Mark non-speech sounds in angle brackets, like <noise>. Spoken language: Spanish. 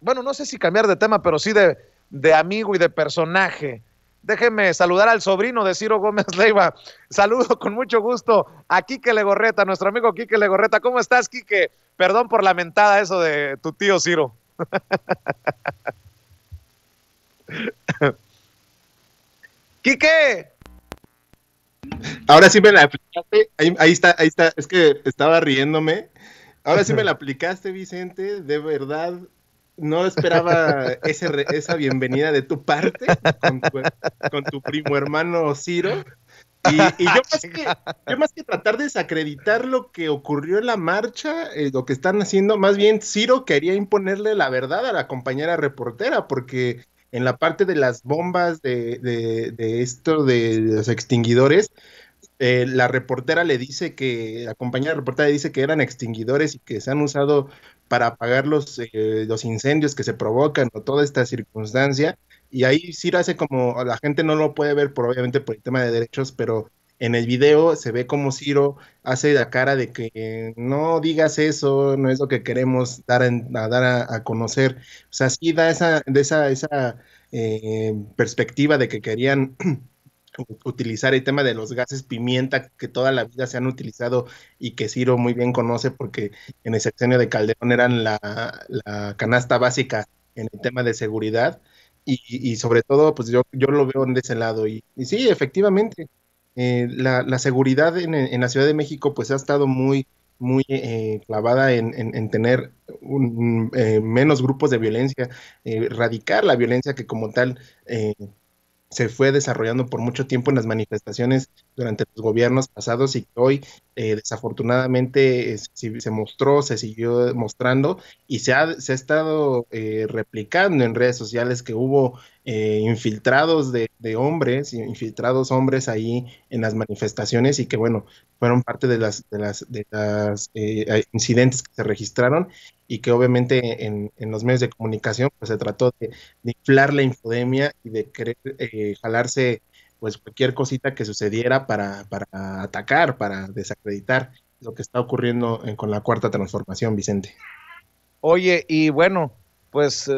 bueno, no sé si cambiar de tema, pero sí de, de amigo y de personaje. Déjeme saludar al sobrino de Ciro Gómez Leiva. <laughs> Saludo con mucho gusto a Quique Legorreta, nuestro amigo Quique Legorreta. ¿Cómo estás, Quique? Perdón por lamentada eso de tu tío Ciro. <laughs> Quique. Ahora sí me la aplicaste. ahí, está, ahí está. Es que estaba riéndome. Ahora sí me la aplicaste, Vicente. De verdad, no esperaba ese esa bienvenida de tu parte con tu, primo hermano Ciro. Y, yo, más que, tratar de desacreditar lo que ocurrió en la marcha, eh, lo que están haciendo, más bien Ciro quería imponerle la verdad a la compañera reportera, porque en la parte de las bombas de, de esto de los extinguidores, eh, la reportera le dice que, la compañera reportera le dice que eran extinguidores y que se han usado para apagar los, eh, los incendios que se provocan o toda esta circunstancia. Y ahí Ciro hace como, la gente no lo puede ver por, obviamente por el tema de derechos, pero en el video se ve como Ciro hace la cara de que no digas eso, no es lo que queremos dar, a, dar conocer. O sea, sí da esa, de esa, esa eh, perspectiva de que querían <clears throat> utilizar el tema de los gases pimienta que toda la vida se han utilizado y que Ciro muy bien conoce porque en el sexenio de Calderón eran la, canasta básica en el tema de seguridad y, sobre todo pues yo, yo lo veo de ese lado y, sí, efectivamente, eh, la, la, seguridad en, la Ciudad de México pues ha estado muy muy eh, clavada en, tener un, eh, menos grupos de violencia, erradicar la violencia que como tal se fue desarrollando por mucho tiempo en las manifestaciones durante los gobiernos pasados y que hoy eh, desafortunadamente se, mostró, se siguió mostrando y se ha, estado eh, replicando en redes sociales que hubo eh, infiltrados de, hombres, infiltrados hombres ahí en las manifestaciones y que bueno, fueron parte de las, de las, de las incidentes que se registraron y que obviamente en, los medios de comunicación pues se trató de, de inflar la infodemia y de querer jalarse pues cualquier cosita que sucediera para, para atacar, para desacreditar lo que está ocurriendo con la cuarta transformación, Vicente. Oye, y bueno, pues